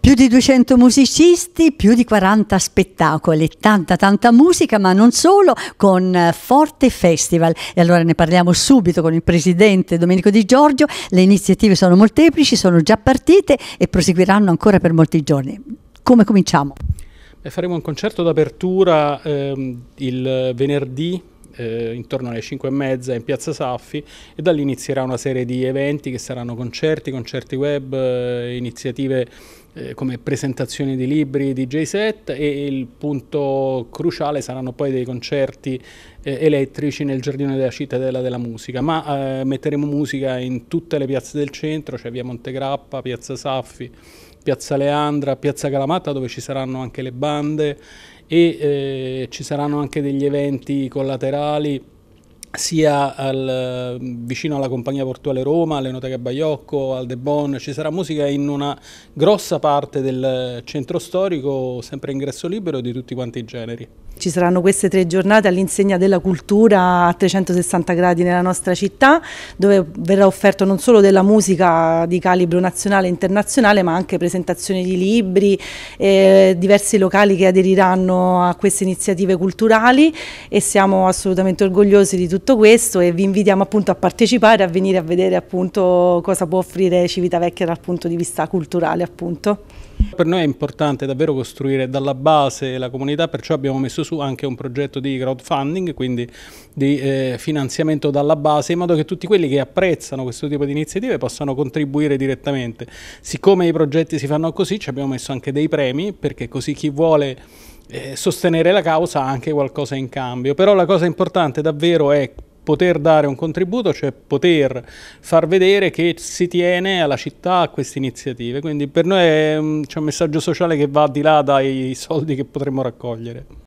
Più di 200 musicisti, più di 40 spettacoli, tanta tanta musica, ma non solo, con eh, Forte Festival. E allora ne parliamo subito con il presidente Domenico Di Giorgio. Le iniziative sono molteplici, sono già partite e proseguiranno ancora per molti giorni. Come cominciamo? Beh, faremo un concerto d'apertura ehm, il venerdì eh, intorno alle 5 e mezza in Piazza Saffi e da lì inizierà una serie di eventi che saranno concerti, concerti web, eh, iniziative eh, come presentazioni di libri, DJ set e il punto cruciale saranno poi dei concerti eh, elettrici nel giardino della cittadella della musica, ma eh, metteremo musica in tutte le piazze del centro, cioè via Montegrappa, piazza Saffi, piazza Leandra, piazza Calamata dove ci saranno anche le bande e eh, ci saranno anche degli eventi collaterali sia al, vicino alla compagnia portuale Roma, alle all'Enoteca Baiocco, al De Bon, ci sarà musica in una grossa parte del centro storico, sempre ingresso libero di tutti quanti i generi. Ci saranno queste tre giornate all'insegna della cultura a 360 gradi nella nostra città, dove verrà offerto non solo della musica di calibro nazionale e internazionale, ma anche presentazioni di libri, eh, diversi locali che aderiranno a queste iniziative culturali e siamo assolutamente orgogliosi di tutti tutto questo e vi invitiamo appunto a partecipare, a venire a vedere appunto cosa può offrire Civitavecchia dal punto di vista culturale appunto. Per noi è importante davvero costruire dalla base la comunità, perciò abbiamo messo su anche un progetto di crowdfunding, quindi di eh, finanziamento dalla base, in modo che tutti quelli che apprezzano questo tipo di iniziative possano contribuire direttamente. Siccome i progetti si fanno così, ci abbiamo messo anche dei premi, perché così chi vuole eh, sostenere la causa anche qualcosa in cambio, però la cosa importante davvero è poter dare un contributo, cioè poter far vedere che si tiene alla città a queste iniziative. Quindi per noi c'è un messaggio sociale che va al di là dai soldi che potremmo raccogliere.